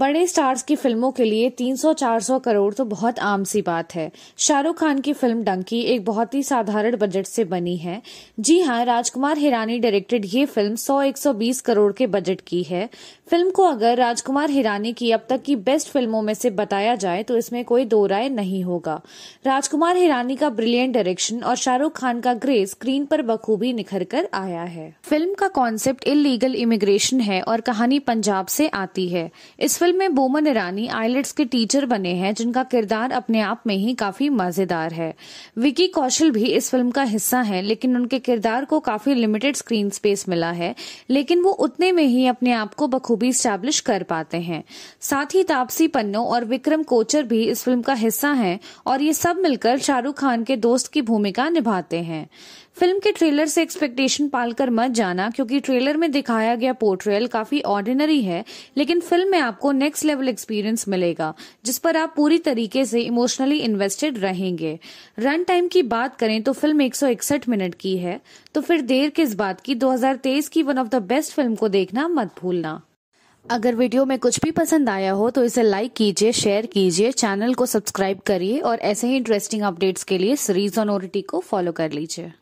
बड़े स्टार्स की फिल्मों के लिए 300-400 करोड़ तो बहुत आम सी बात है शाहरुख खान की फिल्म डंकी एक बहुत ही साधारण बजट से बनी है जी हाँ राजकुमार हिरानी डायरेक्टेड ये फिल्म 100-120 करोड़ के बजट की है फिल्म को अगर राजकुमार हिरानी की अब तक की बेस्ट फिल्मों में से बताया जाए तो इसमें कोई दो राय नहीं होगा राजकुमार हिरानी का ब्रिलियंट डायरेक्शन और शाहरुख खान का ग्रे स्क्रीन पर बखूबी निखर कर आया है फिल्म का कॉन्सेप्ट इलीगल इमिग्रेशन है और कहानी पंजाब से आती है इस फिल्म में बोमन ईरानी आईलेट्स के टीचर बने हैं जिनका किरदार अपने आप में ही काफी मजेदार है विकी कौशल भी इस फिल्म का हिस्सा है लेकिन उनके किरदार को काफी लिमिटेड स्क्रीन स्पेस मिला है लेकिन वो उतने में ही अपने आप को बखूबी स्टैब्लिश कर पाते हैं साथ ही तापसी पन्नो और विक्रम कोचर भी इस फिल्म का हिस्सा है और ये सब मिलकर शाहरुख खान के दोस्त की भूमिका निभाते हैं फिल्म के ट्रेलर से एक्सपेक्टेशन पालकर मत जाना क्योंकि ट्रेलर में दिखाया गया पोर्ट्रेल काफी ऑर्डिनरी है लेकिन फिल्म में आपको नेक्स्ट लेवल एक्सपीरियंस मिलेगा जिस पर आप पूरी तरीके से इमोशनली इन्वेस्टेड रहेंगे रन टाइम की बात करें तो फिल्म 161 मिनट की है तो फिर देर किस बात की 2023 की one of the best film को देखना मत भूलना अगर वीडियो में कुछ भी पसंद आया हो तो इसे लाइक कीजिए शेयर कीजिए चैनल को सब्सक्राइब करिए और ऐसे ही इंटरेस्टिंग अपडेट्स के लिए सीरीज ऑन ओरिटी को फॉलो कर लीजिए